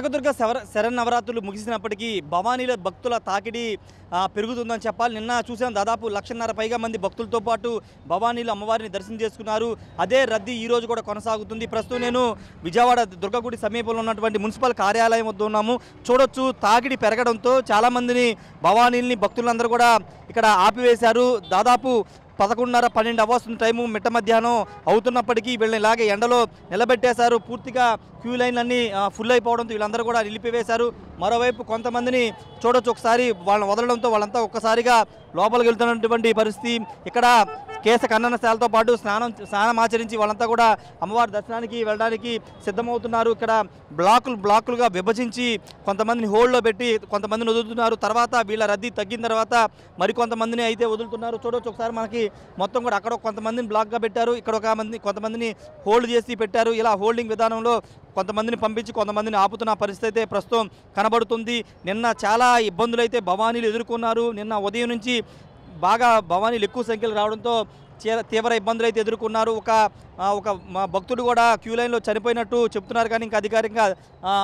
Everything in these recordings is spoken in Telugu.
కనకదుర్గ శవర నవరాత్రులు ముగిసినప్పటికీ భవానీల భక్తుల తాకిడి పెరుగుతుందని చెప్పాలి నిన్న చూసాం దాదాపు లక్షన్నర పైగా మంది భక్తులతో పాటు భవానీలు అమ్మవారిని దర్శనం చేసుకున్నారు అదే రద్దీ ఈరోజు కూడా కొనసాగుతుంది ప్రస్తుతం నేను విజయవాడ దుర్గగుడి సమీపంలో ఉన్నటువంటి మున్సిపల్ కార్యాలయం వద్ద ఉన్నాము చూడొచ్చు తాకిడి పెరగడంతో చాలామందిని భవానీల్ని భక్తులందరూ కూడా ఇక్కడ ఆపివేశారు దాదాపు పదకొండున్నర పన్నెండు అవర్స్ టైము మిట్ట మధ్యాహ్నం అవుతున్నప్పటికీ వీళ్ళని ఇలాగే ఎండలో నిలబెట్టేశారు పూర్తిగా క్యూ లైన్లన్నీ ఫుల్ అయిపోవడంతో వీళ్ళందరూ కూడా నిలిపివేశారు మరోవైపు కొంతమందిని చూడొచ్చు ఒకసారి వాళ్ళని వదలడంతో వాళ్ళంతా ఒక్కసారిగా లోపలికి వెళ్తున్నటువంటి పరిస్థితి ఇక్కడ కేశ ఖండన శాలతో పాటు స్నానం స్నానం ఆచరించి వాళ్ళంతా కూడా అమ్మవారి దర్శనానికి వెళ్ళడానికి సిద్ధమవుతున్నారు ఇక్కడ బ్లాకులు బ్లాకులుగా విభజించి కొంతమందిని హోల్డ్లో పెట్టి కొంతమందిని వదులుతున్నారు తర్వాత వీళ్ళ రద్దీ తగ్గిన తర్వాత మరికొంతమందిని అయితే వదులుతున్నారు చూడవచ్చు ఒకసారి మనకి మొత్తం కూడా అక్కడ కొంతమందిని బ్లాక్గా పెట్టారు ఇక్కడ ఒక మంది కొంతమందిని హోల్డ్ చేసి పెట్టారు ఇలా హోల్డింగ్ విధానంలో కొంతమందిని పంపించి కొంతమందిని ఆపుతున్న పరిస్థితి అయితే ప్రస్తుతం కనబడుతుంది నిన్న చాలా ఇబ్బందులు అయితే భవానీలు ఎదుర్కొన్నారు నిన్న ఉదయం నుంచి బాగా భవానీలు ఎక్కువ సంఖ్యలో రావడంతో తీవ్ర ఇబ్బందులు అయితే ఎదుర్కొన్నారు ఒక ఒక మా భక్తుడు కూడా క్యూ లైన్లో చనిపోయినట్టు చెప్తున్నారు కానీ ఇంకా అధికారికంగా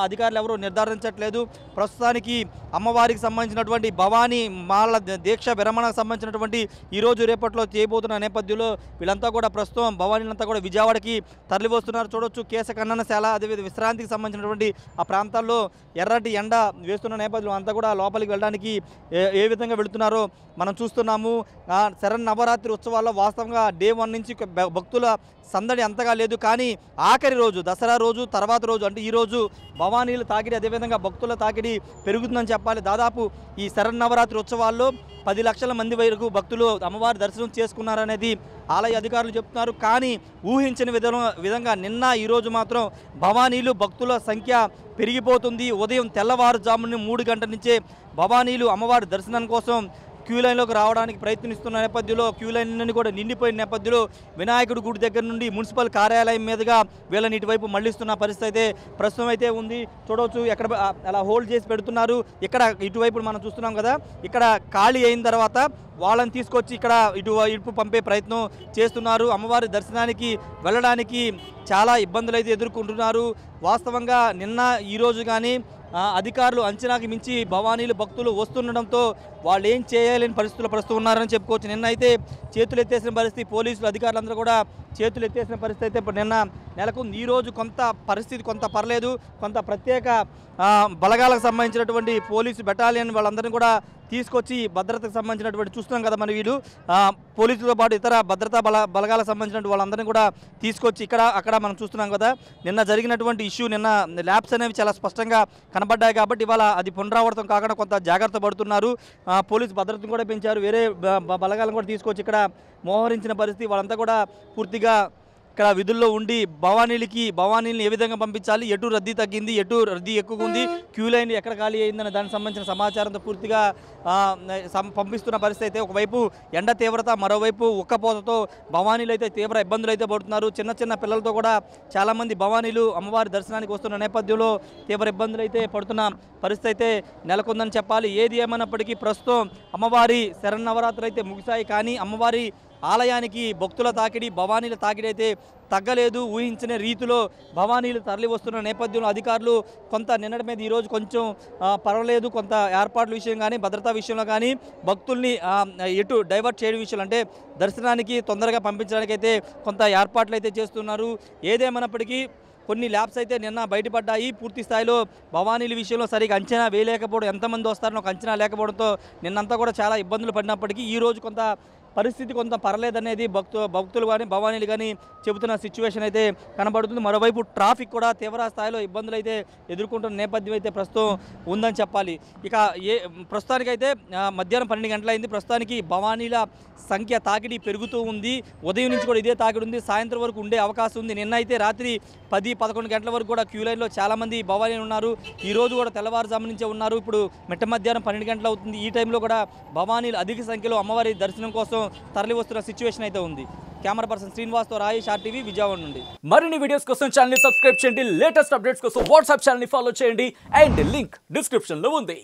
అధికారులు ఎవరూ నిర్ధారించట్లేదు ప్రస్తుతానికి అమ్మవారికి సంబంధించినటువంటి భవానీ మాల దీక్ష విరమణకు సంబంధించినటువంటి ఈరోజు రేపట్లో చేయబోతున్న నేపథ్యంలో వీళ్ళంతా కూడా ప్రస్తుతం భవానీలంతా కూడా విజయవాడకి తరలివస్తున్నారు చూడొచ్చు కేశకన్ననశాల అదేవిధ విశ్రాంతికి సంబంధించినటువంటి ఆ ప్రాంతాల్లో ఎర్రటి ఎండ వేస్తున్న నేపథ్యంలో అంతా కూడా లోపలికి వెళ్ళడానికి ఏ విధంగా వెళుతున్నారో మనం చూస్తున్నాము శరణ్ నవరాత్రి ఉత్సవాల్లో వాస్తవంగా డే వన్ నుంచి భక్తుల సంద సందడి అంతగా లేదు కానీ ఆఖరి రోజు దసరా రోజు తర్వాత రోజు అంటే ఈరోజు భవానీలు తాకిడి అదేవిధంగా భక్తుల తాకిడి పెరుగుతుందని చెప్పాలి దాదాపు ఈ శరన్నవరాత్రి ఉత్సవాల్లో పది లక్షల మంది వరకు భక్తులు అమ్మవారి దర్శనం చేసుకున్నారనేది ఆలయ అధికారులు చెప్తున్నారు కానీ ఊహించని విధం విధంగా నిన్న ఈరోజు మాత్రం భవానీలు భక్తుల సంఖ్య పెరిగిపోతుంది ఉదయం తెల్లవారుజామున మూడు గంటల నుంచే భవానీలు అమ్మవారి దర్శనం కోసం క్యూ లైన్లోకి రావడానికి ప్రయత్నిస్తున్న నేపథ్యంలో క్యూ లైన్ కూడా నిండిపోయిన నేపథ్యంలో వినాయకుడి గుడి దగ్గర నుండి మున్సిపల్ కార్యాలయం మీదుగా వీళ్ళని ఇటువైపు మళ్లిస్తున్న పరిస్థితి అయితే ప్రస్తుతం అయితే ఉంది చూడవచ్చు ఎక్కడ అలా హోల్డ్ చేసి పెడుతున్నారు ఇక్కడ ఇటువైపు మనం చూస్తున్నాం కదా ఇక్కడ ఖాళీ అయిన తర్వాత వాళ్ళని తీసుకొచ్చి ఇక్కడ ఇటు ఇటు పంపే ప్రయత్నం చేస్తున్నారు అమ్మవారి దర్శనానికి వెళ్ళడానికి చాలా ఇబ్బందులు అయితే ఎదుర్కొంటున్నారు వాస్తవంగా నిన్న ఈరోజు కానీ అధికారులు అంచనాకి మించి భవానీలు భక్తులు వస్తుండడంతో వాళ్ళు ఏం చేయలేని పరిస్థితులు పరుస్తూ ఉన్నారని చెప్పుకోవచ్చు నిన్నైతే చేతులు ఎత్తేసిన పరిస్థితి పోలీసులు అధికారులందరూ కూడా చేతులు ఎత్తేసిన పరిస్థితి అయితే ఇప్పుడు నిన్న నెలకు ఈరోజు కొంత పరిస్థితి కొంత పర్లేదు కొంత ప్రత్యేక బలగాలకు సంబంధించినటువంటి పోలీసు బెటాలియన్ వాళ్ళందరినీ కూడా తీసుకొచ్చి భద్రతకు సంబంధించినటువంటి చూస్తున్నాం కదా మరి వీళ్ళు పోలీసులతో పాటు ఇతర భద్రతా బల బలగాలకు సంబంధించినటువంటి వాళ్ళందరినీ కూడా తీసుకొచ్చి ఇక్కడ అక్కడ మనం చూస్తున్నాం కదా నిన్న జరిగినటువంటి ఇష్యూ నిన్న ల్యాబ్స్ అనేవి చాలా స్పష్టంగా కనబడ్డాయి కాబట్టి ఇవాళ అది పునరావృతం కాకుండా కొంత జాగ్రత్త పడుతున్నారు పోలీసు భద్రతను కూడా పెంచారు వేరే బలగాలను కూడా తీసుకొచ్చి ఇక్కడ మోహరించిన పరిస్థితి వాళ్ళంతా కూడా పూర్తిగా పూర్తిగా ఇక్కడ విధుల్లో ఉండి భవానీలకి భవానీలను ఏ విధంగా పంపించాలి ఎటు రద్దీ తగ్గింది ఎటు రద్దీ ఎక్కువ ఉంది క్యూ లైన్ ఎక్కడ ఖాళీ అయిందన్న దానికి సంబంధించిన సమాచారంతో పూర్తిగా పంపిస్తున్న పరిస్థితి అయితే ఒకవైపు ఎండ తీవ్రత మరోవైపు ఉక్కపోతతో భవానీలు అయితే తీవ్ర ఇబ్బందులు అయితే పడుతున్నారు చిన్న చిన్న పిల్లలతో కూడా చాలామంది భవానీలు అమ్మవారి దర్శనానికి వస్తున్న నేపథ్యంలో తీవ్ర ఇబ్బందులు అయితే పడుతున్న పరిస్థితి అయితే నెలకొందని చెప్పాలి ఏది ఏమైనప్పటికీ ప్రస్తుతం అమ్మవారి శరన్నవరాత్రులు అయితే ముగిశాయి కానీ అమ్మవారి ఆలయానికి భక్తుల తాకిడి భవానీల తాకిడి అయితే తగ్గలేదు ఊహించిన రీతిలో భవానీలు తరలి వస్తున్న నేపథ్యంలో అధికారులు కొంత నిన్నటి మీద ఈరోజు కొంచెం పర్వాలేదు కొంత ఏర్పాట్ల విషయం కానీ భద్రతా విషయంలో కానీ భక్తుల్ని ఎటు డైవర్ట్ చేయడం విషయంలో అంటే దర్శనానికి తొందరగా పంపించడానికి అయితే కొంత ఏర్పాట్లు అయితే చేస్తున్నారు ఏదేమైనప్పటికీ కొన్ని ల్యాబ్స్ అయితే నిన్న బయటపడ్డాయి పూర్తి స్థాయిలో భవానీల విషయంలో సరిగా అంచనా వేయలేకపోవడం ఎంతమంది వస్తారని ఒక అంచనా లేకపోవడంతో నిన్నంతా కూడా చాలా ఇబ్బందులు పడినప్పటికీ ఈరోజు కొంత పరిస్థితి కొంత పర్లేదనేది భక్తు భక్తులు కానీ భవానీలు కానీ చెబుతున్న సిచ్యువేషన్ అయితే కనబడుతుంది మరోవైపు ట్రాఫిక్ కూడా తీవ్ర స్థాయిలో ఇబ్బందులు అయితే ఎదుర్కొంటున్న నేపథ్యం అయితే ప్రస్తుతం ఉందని చెప్పాలి ఇక ఏ ప్రస్తుతానికైతే మధ్యాహ్నం పన్నెండు గంటలైంది ప్రస్తుతానికి భవానీల సంఖ్య తాకిడి పెరుగుతూ ఉంది ఉదయం నుంచి కూడా ఇదే తాకిడి ఉంది సాయంత్రం వరకు ఉండే అవకాశం ఉంది నిన్న అయితే రాత్రి పది పదకొండు గంటల వరకు కూడా క్యూ లైన్లో చాలామంది భవానీలు ఉన్నారు ఈరోజు కూడా తెల్లవారుజాము నుంచే ఉన్నారు ఇప్పుడు మిట్ట మధ్యాహ్నం పన్నెండు గంటలు అవుతుంది ఈ టైంలో కూడా భవానీలు అధిక సంఖ్యలో అమ్మవారి దర్శనం కోసం తరలివస్తున్న సిచ్యువేషన్ అయితే ఉంది కెమెరా పర్సన్ శ్రీనివాస్తో షార్ టీవీ విజయవాడ నుండి మరిన్ని వీడియోస్ కోసం ఛానల్ సబ్స్క్రైబ్ చేయండి లేటెస్ట్ అప్డేట్స్ కోసం వాట్సాప్ ఛానల్ ఫాలో చేయండి అండ్ లింక్ డిస్క్రిప్షన్ లో ఉంది